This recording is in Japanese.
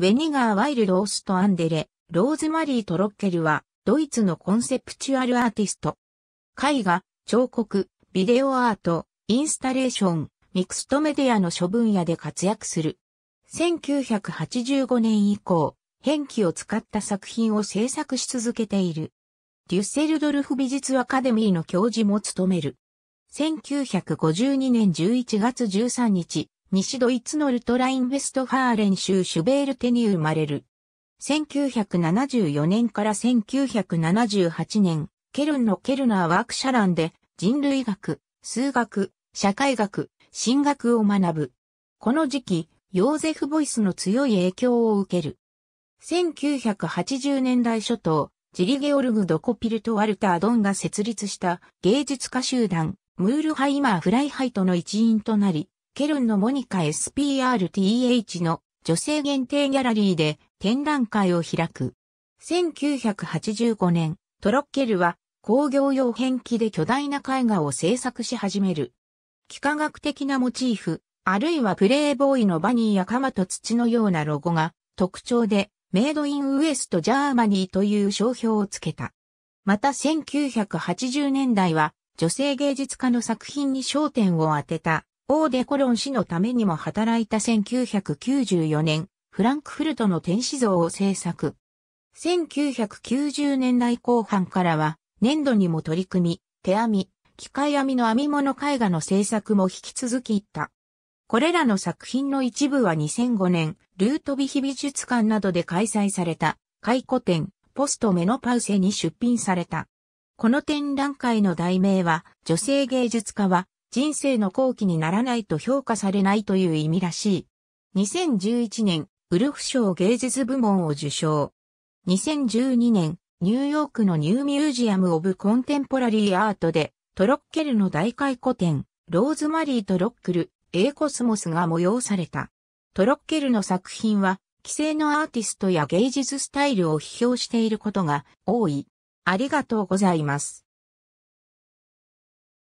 ウェニガー・ワイル・ロースト・アンデレ、ローズマリー・トロッケルは、ドイツのコンセプチュアルアーティスト。絵画、彫刻、ビデオアート、インスタレーション、ミクストメディアの諸分野で活躍する。1985年以降、変気を使った作品を制作し続けている。デュッセルドルフ美術アカデミーの教授も務める。1952年11月13日、西ドイツのルトライン・フェストファーレン州シュベールテに生まれる。1974年から1978年、ケルンのケルナーワークシャランで人類学、数学、社会学、進学を学ぶ。この時期、ヨーゼフ・ボイスの強い影響を受ける。1980年代初頭、ジリ・ゲオルグ・ドコピルト・ワルター・ドンが設立した芸術家集団、ムールハイマー・フライハイトの一員となり、ケルンのモニカ SPRTH の女性限定ギャラリーで展覧会を開く。1985年、トロッケルは工業用変機で巨大な絵画を制作し始める。幾何学的なモチーフ、あるいはプレイボーイのバニーや鎌と土のようなロゴが特徴で、メイドインウエストジャーマニーという商標をつけた。また1980年代は女性芸術家の作品に焦点を当てたオーデコロン氏のためにも働いた1994年、フランクフルトの天使像を制作。1990年代後半からは、粘土にも取り組み、手編み、機械編みの編み物絵画の制作も引き続きいった。これらの作品の一部は2005年、ルートビヒ美術館などで開催された、回顧展、ポストメノパウセに出品された。この展覧会の題名は、女性芸術家は人生の後期にならないと評価されないという意味らしい。2011年、ウルフ賞芸術部門を受賞。2012年、ニューヨークのニューミュージアム・オブ・コンテンポラリー・アートで、トロッケルの大回顧展、ローズマリーとロックル、エーコスモスが催された。トロッケルの作品は、既成のアーティストや芸術スタイルを批評していることが多い。ありがとうございます。